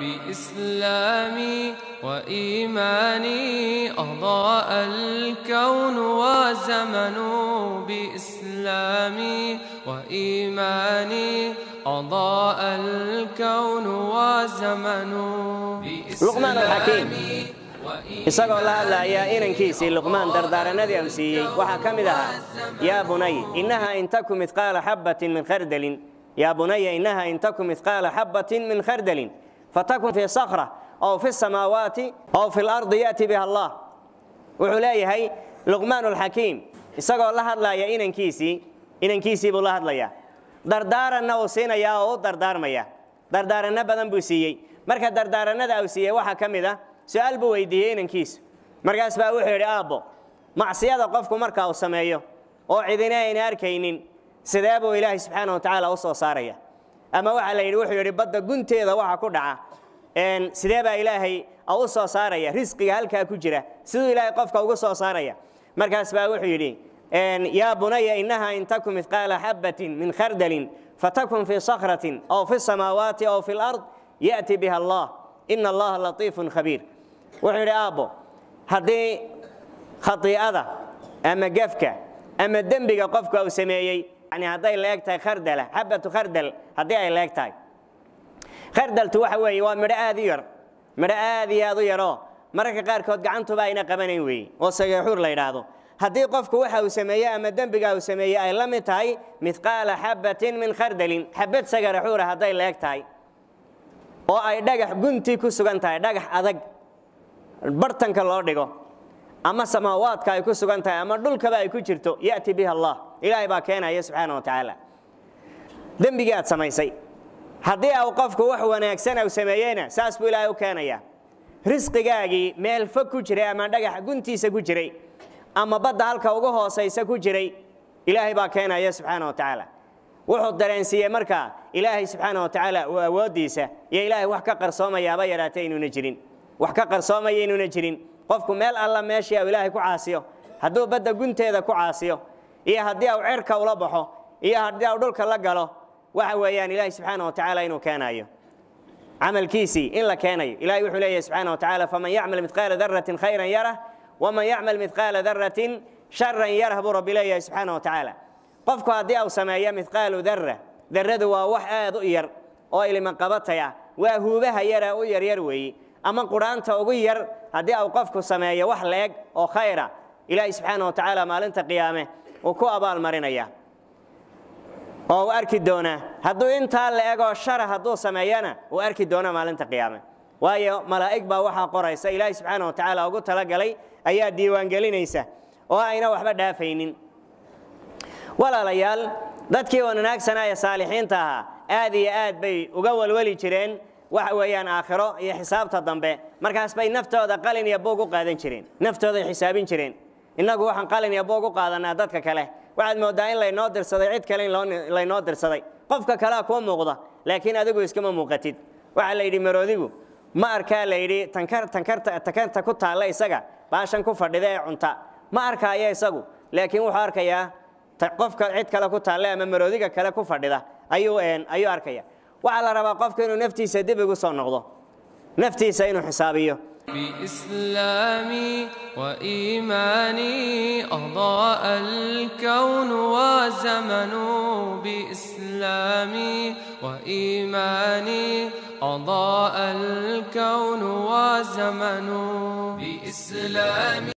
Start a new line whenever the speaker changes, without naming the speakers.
بإسلامي وإيماني أضاء الكون وزمن بإسلامي وإيماني أضاء الكون وزمن لقمان الحكيم
إسأل الله لا يا إيرن كيس لقمان دردار نذي أمسي وحكم كمدها يا بني إنها إن تكم إثقال حبة من خردل يا بني إنها إن تكم إثقال حبة من خردل fatakun fi sakra aw fi samaawaati aw fi lardi ya'ti biha allah wuxuu leeyahay luqmaan alxakiim isagoo la hadlaya inankiisii inankiisii buu la hadlayaa dardaaranna uu siinayaa oo u dardaarmaya dardaaranno badan buu siiyey marka dardaarannada uu siiyey waxaa ka mid ah su-aal buu weydiiyey inankiisu markaas baa wuxuu yidhi aabbo macsiyada qofku marka uu sameeyo oo cidina arkaynin sidee buu ilaahay subxaanah wa tacaala u soo saaraya ama waaa la yidhi wuxuu yidhi badda gunteeda waxa ku dhaca sidee baa ilaahay u soo saaraya risqiga halkaa ku jira siduu ilaahay qofka ugu soo saaraya markaas baa wuxuu yidhi yaa bunaya innaha in taku midqaala min khardalin fatakun fii sakratin ow fi samaawaati ow fi lard ya'ti biha allah ina allaha latiifun khabiir wuxuu yidhi aabbo haddii khadiicada ama gefka ama dembiga qofka uu sameeyey yani hadday leeg tahay khardala xabatu khardal haddii ay leeg tahay khardaltu waxa weeye waa midho aad u yar midho aad iyo aad u yaroo mararka qaarkood gacantuba ayna qabanayn weeye oo sageexuur la yidhaahdo haddii qofku waxa uu sameeye ama dembiga uu sameeyey ay la mid tahay midqaala xabbatin min khardalin xabad sagaraxuura hadday leeg tahay oo ay dhagax guntii ku sugan tahay dhagax adag bartanka loo dhigo ama samaawaadka ay ku sugan tahay ama dhulkaba ay ku jirto ya'ti biha allah ilaahay baa keenaya subxaana wa tacaala dembigii aad samaysay haddii au qofku wax wanaagsan au sameeyeyna saas buu ilaahay u keenaya risqigaagii meel fog ku jiray ama dhagax guntiisa ku jiray ama badda halka ugu hoosaysa ku jiray ilaahay baa keenaya subxaana wa tacaala wuxuu dareensiiyey markaa ilaahay subxaana wa tacaala uu awooddiisa iyo ilaahay wax ka qarsoomayaaba yaraatay inuuna jirin wax ka qarsoomaya inuuna jirin qofku meel alla meeshii au ilaahay ku caasiyo hadduu badda gunteeda ku caasiyo iyo haddii uu cirka ula baxo iyo haddii uu dhulka la galo waxa weeyaan ilaahay subxaana wa tacaala inuu keenayo camalkiisii in la keenayo ilaahay wuxuu leeyahay subxaana wa tacaala faman yacmal midqaala daratin khayran yarah waman yacmal midqaala daratin sharan yarah buu rabbi leeyahay subxaana wa tacaala qofku haddii uu sameeyo midqaalu dara daradu waa wax aad u yar oo ilimanqabatay ah waa huubaha yara u yaryar weeye ama quraanta ugu yar haddii uu qofku sameeyo wax leeg oo khayra ilaahay subxaana wa tacaala maalinta qiyaame uu ku abaalmarinaya oo uu arki doonaa hadduu intaa la egoo shara hadduu sameeyana uu arki doona maalinta qiyaame waayo malaa'ig baa waxaa qoraysa ilaahay subxaana wa tacaala ugu talagalay ayaa diiwaangelinaysa oo ayna waxba dhaafaynin walaalayaal dadkii wanaagsanaa ee saalixiinta ahaa aad iyo aad bay uga walwali jireen waxa weeyaan aakhiro iyo xisaabta dambe markaas bay naftooda qalin iyo buug u qaadan jireen naftooday xisaabin jireen inagu waxaan qalin iyo boog qaadanaa dadka kale waxaad moodaa in laynoo dirsaday cid kale in laynoo dirsaday qofka kalea kuu muuqda laakiin adigu iskama muuqatid waxaa la yidhi maroodigu ma arkaa la yidhi takarta ku taalla isaga baashan ku fadhida ee cunta ma arkaayo isagu laakiin wuxuu arkayaa qofka cid kale ku taalla ama maroodiga kale ku fadhida ayuu arkaya waxaa la rabaa qofka inuu naftiisa dib igu soo noqdo naftiisa inuu xisaabiyo
بإسلامي وإيماني أضاء الكون وزمن بإسلامي وإيماني أضاء الكون وزمن بإسلامي